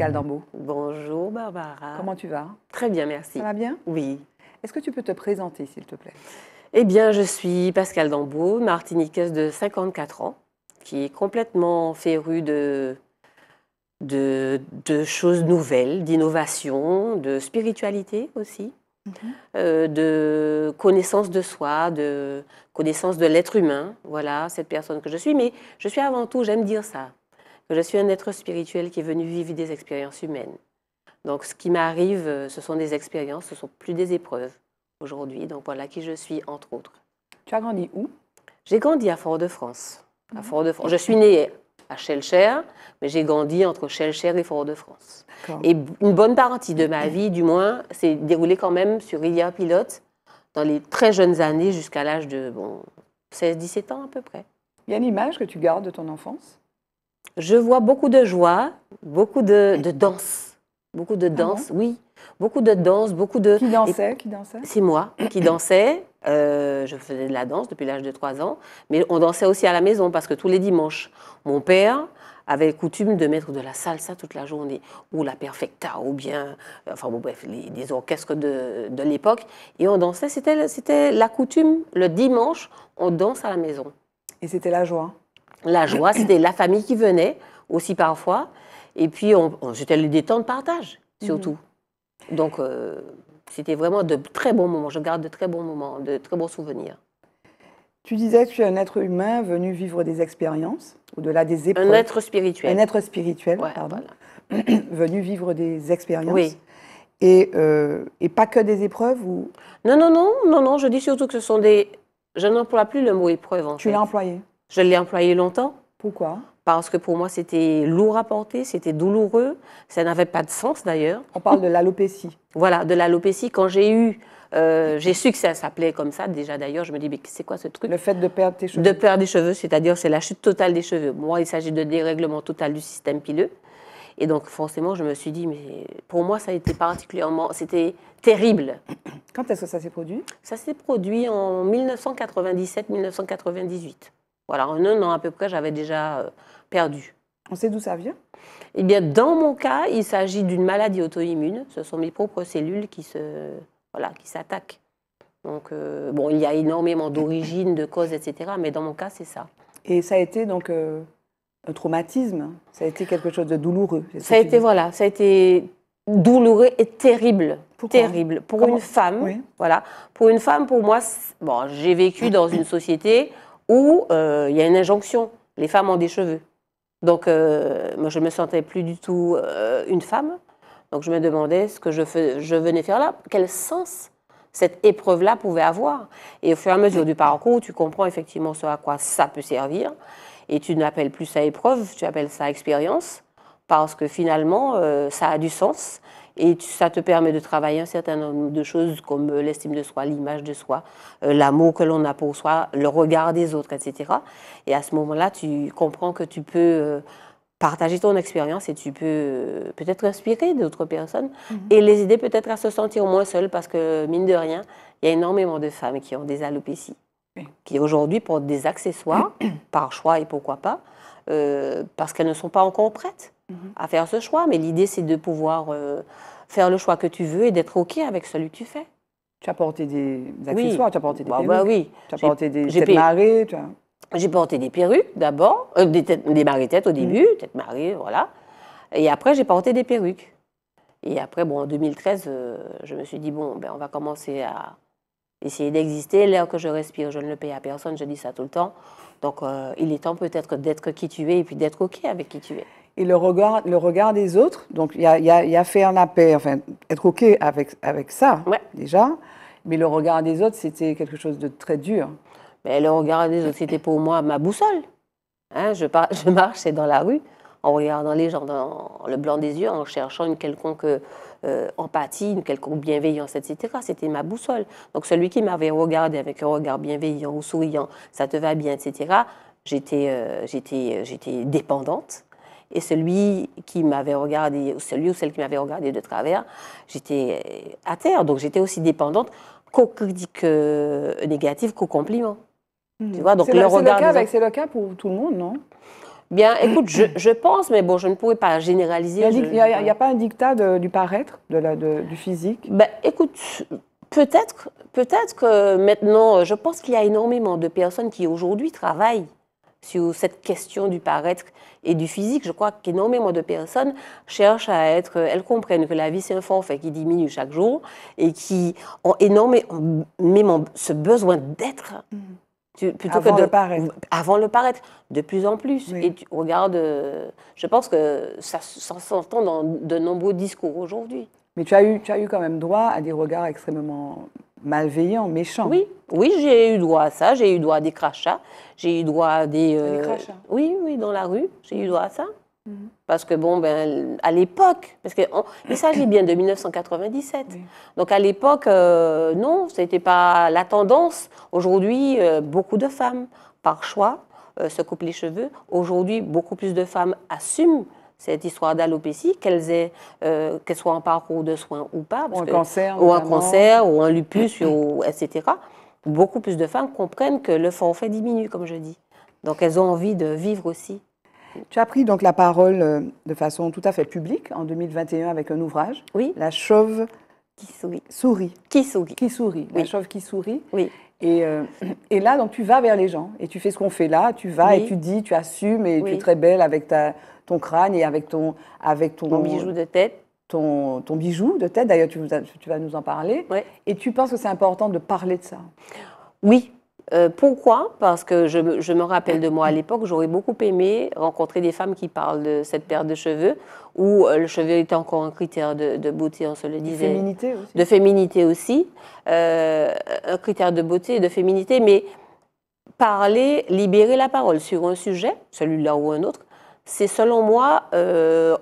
Pascal mm. Dambeau. Bonjour Barbara. Comment tu vas Très bien, merci. Ça va bien Oui. Est-ce que tu peux te présenter, s'il te plaît Eh bien, je suis Pascal Dambeau, martiniquaise de 54 ans, qui est complètement férue de, de, choses nouvelles, d'innovation, de spiritualité aussi. Mhm. Euh, de connaissance de soi, de connaissance de l'être humain. Voilà, cette personne que je suis. Mais je suis avant tout, j'aime dire ça, je suis un être spirituel qui est venu vivre des expériences humaines. Donc ce qui m'arrive, euh, ce sont des expériences, ce ne sont plus des épreuves aujourd'hui. Donc voilà qui je suis, entre autres. Tu as grandi où J'ai grandi à Fort-de-France. À mhm. Fort -de france je suis née à Chelcher, mais j'ai grandi entre Chelcher et Fort-de-France. Et une bonne partie de ma vie, du moins, s'est déroulée quand même sur Rivière Pilote, dans les très jeunes années, jusqu'à l'âge de bon, 16-17 ans à peu près. Il y a une image que tu gardes de ton enfance je vois beaucoup de joie, beaucoup de, danse. Beaucoup de ah danse, oui. Beaucoup de danse, beaucoup de... Qui dansait, qui dansait C'est moi qui dansais. Euh, je faisais de la danse depuis l'âge de 3 ans. Mais on dansait aussi à la maison parce que tous les dimanches, mon père avait coutume de mettre de la salsa toute la journée, ou la perfecta, ou bien, enfin bon, bref, les, orchestres de l'époque. Et on dansait, c'était la coutume. Le dimanche, on danse à la maison. Et c'était la joie la joie, c'était la famille qui venait aussi parfois. Et puis, on, on c'était des temps de partage, surtout. Mhm. Donc, euh, c'était vraiment de très bons moments. Je garde de très bons moments, de très bons souvenirs. Tu disais que tu es un être humain venu vivre des expériences, au-delà des épreuves. Un être spirituel. Un être spirituel, pardon. venu vivre des expériences. Oui. Et, euh, et, pas que des épreuves ou... Non, non, non, non, non. Je dis surtout que ce sont des. Je n'emploie plus le mot épreuve en Tu l'as employé je l'ai employé longtemps. Pourquoi parce que pour moi, c'était lourd à porter, c'était douloureux, ça n'avait pas de sens d'ailleurs. On parle de l'alopécie. Voilà, de l'alopécie. Quand j'ai eu, euh, j'ai su que ça s'appelait comme ça déjà d'ailleurs, je me dis, mais c'est quoi ce truc Le fait de perdre tes cheveux. De perdre des cheveux, c'est-à-dire c'est la chute totale des cheveux. Moi, il s'agit de dérèglement total du système pileux. Et donc forcément, je me suis dit, mais pour moi, ça a été particulièrement, c'était terrible. Quand est-ce que ça s'est produit Ça s'est produit en 1997-1998. Voilà, en un an à peu près, j'avais déjà euh, perdu. On sait d'où ça vient Eh bien, dans mon cas, il s'agit d'une maladie auto-immune. Ce sont mes propres cellules qui se, voilà, qui s'attaquent. Donc, euh, bon, il y a énormément d'origines, de causes, etc. Mais dans mon cas, c'est ça. Et ça a été donc euh, un traumatisme. Ça a été quelque chose de douloureux. Ça a été voilà, ça a été douloureux et terrible, terrible pour une femme. Voilà, pour une femme, pour moi, j'ai vécu dans une société où euh, il y a une injonction. Les femmes ont des cheveux. Donc, euh, moi, je ne me sentais plus du tout euh, une femme. Donc, je me demandais ce que je, fais, je venais faire là. Quel sens cette épreuve-là pouvait avoir Et au fur et à mesure du parcours, tu comprends effectivement ce à quoi ça peut servir. Et tu n'appelles plus ça épreuve, tu appelles ça expérience. Parce que finalement, ça a du sens. Et ça te permet de travailler un certain nombre de choses comme euh, l'estime de soi, l'image de soi, euh, l'amour que l'on a pour soi, le regard des autres, etc. Et à ce moment-là, tu comprends que tu peux euh, partager ton expérience et tu peux peut-être inspirer d'autres personnes mhm. et les aider peut-être à se sentir moins seules parce que, mine de rien, il y a énormément de femmes qui ont des alopécies, qui aujourd'hui portent des accessoires par choix et pourquoi pas, parce qu'elles ne sont pas encore prêtes mhm. à faire ce choix. Mais l'idée, c'est de pouvoir faire le choix que tu veux et d'être OK avec celui que tu fais. Tu as porté des accessoires, tu as porté des bah, bah, Tu as porté des têtes marées. As... J'ai porté des perruques d'abord, euh, des, des marées-têtes au mm. début, mmh. têtes marées, voilà. Et après, j'ai porté des perruques. Et après, bon, en 2013, euh, je me suis dit, bon, ben, on va commencer à essayer d'exister. L'air que je respire, je ne le paye à personne, je dis ça tout le temps. Donc, euh, il est temps peut-être d'être qui tu es et puis d'être OK avec qui tu es et le regard, le regard des autres. Donc, il y a, faire la paix, enfin, être OK avec, avec ça, déjà. Mais le regard des autres, c'était quelque chose de très dur. Mais le regard des autres, c'était pour moi ma boussole. Hein, je, par, je marchais dans la rue en regardant les gens dans le blanc des yeux, en cherchant une quelconque euh, empathie, une quelconque bienveillance, etc. C'était ma boussole. Donc celui qui m'avait regardé avec un regard bienveillant ou souriant, ça te va bien, etc., j'étais euh, euh, j'étais dépendante et celui qui m'avait regardé, celui ou celle qui m'avait regardé de travers, j'étais euh, à terre. Donc j'étais aussi dépendante qu'aux critiques négatives, qu'aux compliments. Hmm. Tu vois, donc le, regard. C'est le, cas pour tout le monde, non Bien, écoute, je, pense, mais bon, je ne pouvais pas généraliser. Il n'y a, pas un dictat du paraître, de la, du physique ben, Écoute, peut-être peut que maintenant, je pense qu'il y a énormément de personnes qui aujourd'hui travaillent sur cette question du paraître et du physique. Je crois qu'énormément de personnes cherchent à être, euh, elles comprennent que la vie c'est un qui diminue chaque jour et qui ont énormément ce besoin d'être. Mhm. Plutôt avant que de, le paraître. Avant le paraître, de plus en plus. Et tu regardes, euh, je pense que ça, ça s'entend dans de nombreux discours aujourd'hui. Mais tu as, eu, tu as eu quand même droit à des regards extrêmement Malveillant, méchant. Oui, oui, j'ai eu droit à ça. J'ai eu droit à des crachats. J'ai eu droit à des. Euh, crachats. Oui, oui, dans la rue, j'ai eu droit à ça. Mhm. Parce que bon, ben, à l'époque, parce que il s'agit bien de 1997. Donc à l'époque, euh, non, ce n'était pas la tendance. Aujourd'hui, euh, beaucoup de femmes, par choix, se coupent les cheveux. Aujourd'hui, beaucoup plus de femmes assument cette histoire d'alopécie, qu'elle euh, soient soit en parcours de soins ou pas. ou un cancer. Ou un cancer, ou un lupus, ou, etc. Beaucoup plus de femmes comprennent que le fait diminue, comme je dis. Donc elles ont envie de vivre aussi. Tu as pris donc la parole euh, de façon tout à fait publique en 2021 avec un ouvrage. Oui. La chauve qui sourit. Qui sourit. Qui sourit. La chauve qui sourit. Oui. Et, euh, et, là, donc, tu vas vers les gens et tu fais ce qu'on fait là. Tu vas et tu dis, tu assumes et tu es très belle avec ta, ton crâne et avec ton, avec ton, bijou de tête. Ton, ton bijou de tête, d'ailleurs, tu, tu, vas nous en parler. Et tu penses que c'est important de parler de ça Oui. Euh, pourquoi Parce que je, je, me rappelle de moi à l'époque, j'aurais beaucoup aimé rencontrer des femmes qui parlent de cette paire de cheveux, où euh, le cheveu était encore un critère de, beauté, on se le disait. De féminité aussi. De féminité aussi. Euh, un critère de beauté et de féminité, mais parler, libérer la parole sur un sujet, celui-là ou un autre, c'est selon moi euh,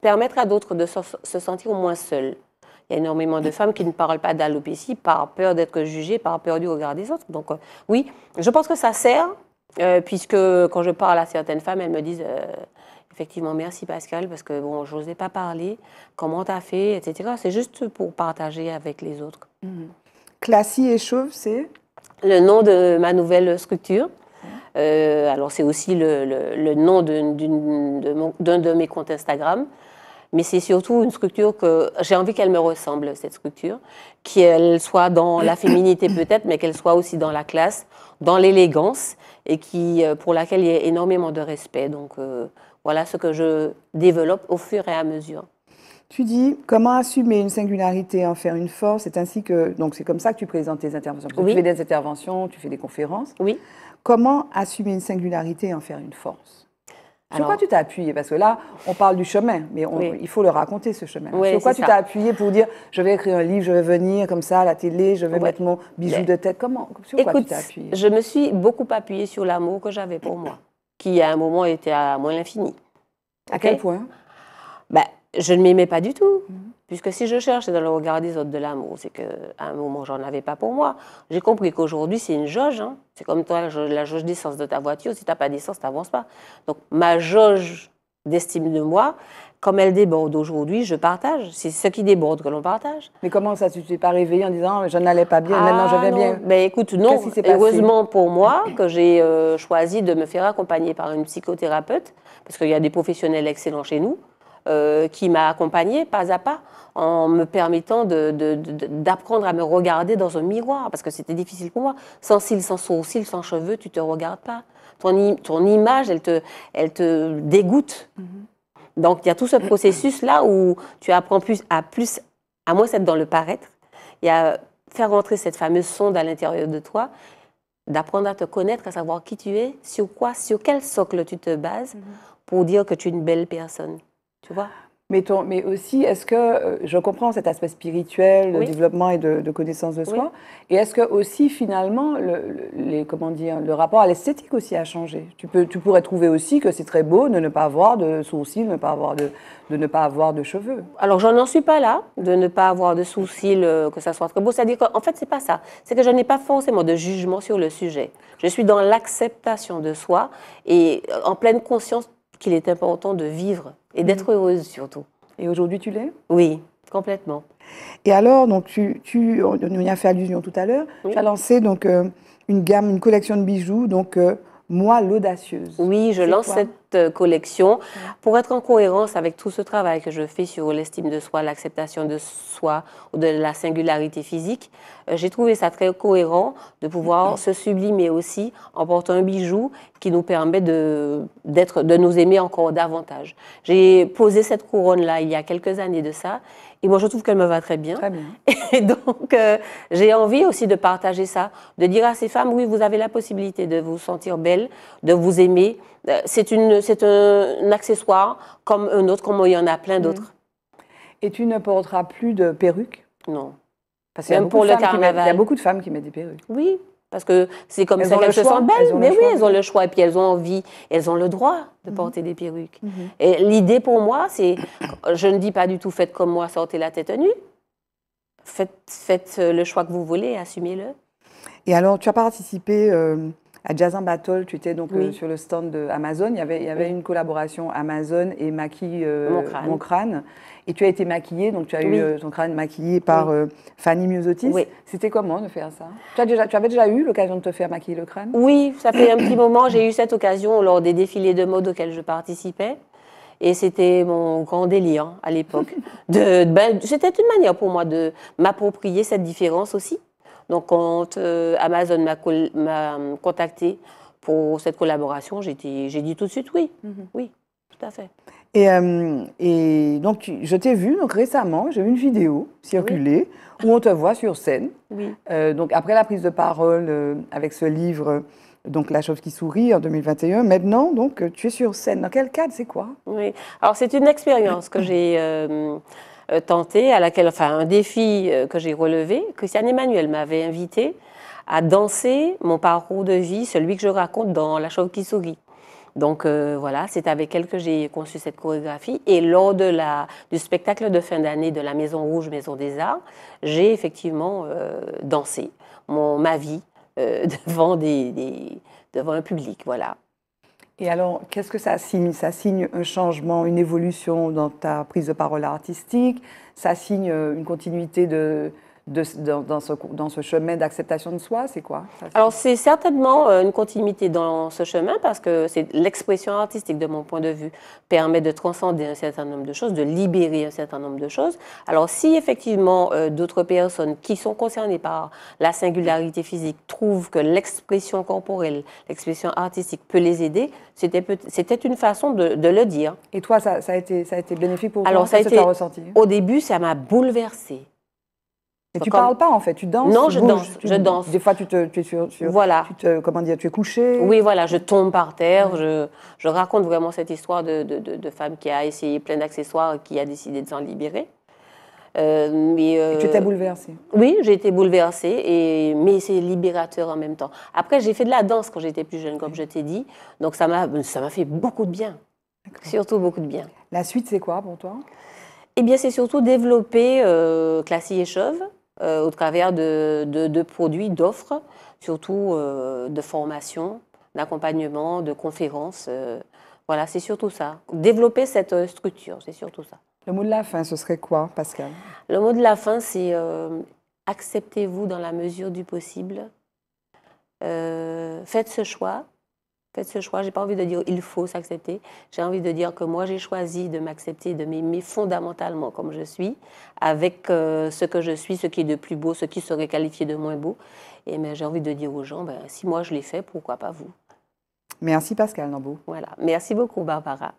permettre à d'autres de se, sentir au moins seuls. Il y a énormément de femmes qui ne parlent pas d'alopécie par peur d'être jugées, par peur du regard des autres. Donc euh, oui, je pense que ça sert, euh, puisque quand je parle à certaines femmes, elles me disent effectivement merci Pascal, parce que bon, n'osais pas parler, comment t'as fait, etc. C'est juste pour partager avec les autres. Mmh. Classy et chauve, c'est Le nom de ma nouvelle structure. Euh, alors c'est aussi le, nom d'un de, mes comptes Instagram. Mais c'est surtout une structure que j'ai envie qu'elle me ressemble, cette structure, qu'elle soit dans la féminité peut-être, mais qu'elle soit aussi dans la classe, dans l'élégance, et qui, euh, pour laquelle il y a énormément de respect. Donc euh, voilà ce que je développe au fur et à mesure. Tu dis comment assumer une singularité, en faire une force. C'est ainsi que donc c'est comme ça que tu présentes tes interventions. Tu fais des interventions, tu fais des conférences. Oui comment assumer une singularité et en faire une force sur quoi tu t'es appuyé Parce que là, on parle du chemin, mais il faut le raconter, ce chemin. sur quoi tu t'es appuyé pour dire je vais écrire un livre, je vais venir comme ça à la télé, je vais mettre mon bijou de tête Comment Sur quoi tu t'es Je me suis beaucoup appuyée sur l'amour que j'avais pour moi, qui à un moment était à moins l'infini. À quel point ben, Je ne m'aimais pas du tout. Mmh. Puisque si je cherche dans le regard des autres de l'amour, c'est qu'à un moment, j'en avais pas pour moi. J'ai compris qu'aujourd'hui, c'est une jauge. Hein. C'est comme toi, la jauge d'essence de ta voiture. Si tu n'as pas d'essence, tu n'avances pas. Donc, ma jauge d'estime de moi, comme elle déborde aujourd'hui, je partage. C'est ce qui déborde que l'on partage. Mais comment ça, tu t'es pas réveillé en disant je n'allais pas bien, maintenant je ah, vais bien Mais ben, écoute, non. Heureusement pour moi que j'ai euh, choisi de me faire accompagner par une psychothérapeute, parce qu'il y a des professionnels excellents chez nous. Euh, qui m'a accompagnée pas à pas en me permettant d'apprendre à me regarder dans un miroir, parce que c'était difficile pour moi. Sans cils, sans sourcils, sans cheveux, tu ne te regardes pas. Ton, image, elle te, dégoûte. Mm-hmm. Donc il y a tout ce processus-là où tu apprends plus à plus, à moins être dans le paraître, et à faire rentrer cette fameuse sonde à l'intérieur de toi, d'apprendre à te connaître, à savoir qui tu es, sur quoi, sur quel socle tu te bases mm-hmm. pour dire que tu es une belle personne. Tu vois mais, mais, aussi, est-ce que, euh, je comprends cet aspect spirituel de développement et de, connaissance de soi, et est-ce que aussi, finalement, le, comment dire, le rapport à l'esthétique aussi a changé tu, peux, tu pourrais trouver aussi que c'est très beau de ne pas avoir de sourcils, de ne pas avoir de, ne pas avoir de cheveux. Alors, je n'en suis pas là, de ne pas avoir de sourcils, euh, que ça soit très beau. C'est-à-dire qu'en fait, c'est pas ça. C'est que je n'ai pas forcément de jugement sur le sujet. Je suis dans l'acceptation de soi et euh, en pleine conscience qu'il est important de vivre et mhm. d'être heureuse surtout. Et aujourd'hui, tu l'es Oui, complètement. Et alors, donc, tu, tu, on y a fait allusion tout à l'heure, tu as lancé donc, euh, une gamme, une collection de bijoux, donc euh, Moi l'Audacieuse. Oui, je lance cette euh, collection pour être en cohérence avec tout ce travail que je fais sur l'estime de soi, l'acceptation de soi ou de la singularité physique. Euh, j'ai trouvé ça très cohérent de pouvoir mm-hmm. se sublimer aussi en portant un bijou qui nous permet de, de nous aimer encore davantage. J'ai posé cette couronne-là il y a quelques années de ça et moi je trouve qu'elle me va très bien. Et donc euh, j'ai envie aussi de partager ça, de dire à ces femmes, oui, vous avez la possibilité de vous sentir belle, de vous aimer, euh, c'est une, un, accessoire comme un autre, comme il y en a plein d'autres. Mhm. Et tu ne porteras plus de perruques Non. Même pour le carnaval. il y a beaucoup de femmes qui mettent des perruques. Oui, parce que c'est comme ça qu'elles se sentent belles. Mais oui, elles ont le choix et puis elles ont envie, elles ont le droit de mhm. porter des perruques. Mhm. Et l'idée pour moi, c'est, je ne dis pas du tout faites comme moi, sortez la tête nue. Faites, le choix que vous voulez, assumez-le. Et alors, tu as participé euh, à Jazz Battle, tu étais donc euh, sur le stand de Amazon. Il y avait, y avait une collaboration Amazon et maquille euh, mon, crâne. Et tu as été maquillée, donc tu as eu euh, ton crâne maquillé par Fanny Miosotis. C'était comment de faire ça tu, as déjà, tu avais déjà eu l'occasion de te faire maquiller le crâne Oui, ça fait un petit moment. J'ai eu cette occasion lors des défilés de mode auxquels je participais. Et c'était mon grand délire hein, à l'époque. de, ben, c'était une manière pour moi de m'approprier cette différence aussi donc quand euh, Amazon m'a contacté pour cette collaboration, j'ai dit, tout de suite oui. Mhm. Oui, tout à fait. Et, euh, et donc, je t'ai vu donc, récemment, j'ai vu une vidéo circuler où on te voit sur scène. Oui. Euh, donc, après la prise de parole avec ce livre, donc La chose qui sourit en 2021, maintenant, donc, tu es sur scène. Dans quel cadre C'est quoi Oui. Alors, c'est une expérience que j'ai euh, tentée, à laquelle, enfin, un défi euh, que j'ai relevé. Christiane Emmanuel m'avait invité à danser mon parcours de vie, celui que je raconte dans La Chauve sourit. Donc euh, voilà, c'est avec elle que j'ai conçu cette chorégraphie. Et lors de la, du spectacle de fin d'année de la Maison Rouge, Maison des Arts, j'ai effectivement dansé mon, ma vie devant, des, devant un public. Voilà. Et alors, qu'est-ce que ça signe Ça signe un changement, une évolution dans ta prise de parole artistique, ça signe une continuité de, dans, ce, dans, ce, chemin d'acceptation de soi, c'est quoi Alors, c'est certainement euh, une continuité dans ce chemin parce que c'est l'expression artistique, de mon point de vue, permet de transcender un certain nombre de choses, de libérer un certain nombre de choses. Alors, si effectivement euh, d'autres personnes qui sont concernées par la singularité physique trouvent que l'expression corporelle, l'expression artistique peut les aider, c'était une façon de, le dire. Et toi, ça, a, été, ça a été bénéfique pour toi Alors, ça a été, ressenti Au début, ça m'a bouleversée tu parles pas en fait, tu danses. Non, je danse. je danse. Des fois, tu es sur, voilà. comment dire, tu es couché. Oui, voilà, je tombe par terre. Je, je, raconte vraiment cette histoire de, femme qui a essayé plein d'accessoires, et qui a décidé de s'en libérer. Euh, mais, tu euh, t'es bouleversée. Oui, j'ai été bouleversée, et... mais c'est libérateur en même temps. Après, j'ai fait de la danse quand j'étais plus jeune, comme je t'ai dit. Donc ça m'a, ça m'a fait beaucoup de bien. Surtout beaucoup de bien. La suite, c'est quoi pour toi Eh bien, c'est surtout développer euh, Classy et Chauve, euh, au travers de, de, produits, d'offres, surtout euh, de formation, d'accompagnement, de conférences. Euh, voilà, c'est surtout ça. Développer cette structure, c'est surtout ça. Le mot de la fin, ce serait quoi, Pascal Le mot de la fin, c'est acceptez-vous dans la mesure du possible. faites ce choix ce choix. J'ai pas envie de dire il faut s'accepter. J'ai envie de dire que moi j'ai choisi de m'accepter, de m'aimer fondamentalement comme je suis, avec euh, ce que je suis, ce qui est de plus beau, ce qui serait qualifié de moins beau. Et mais j'ai envie de dire aux gens, ben, si moi je l'ai fait, pourquoi pas vous Merci Pascal nambo Voilà. Merci beaucoup Barbara.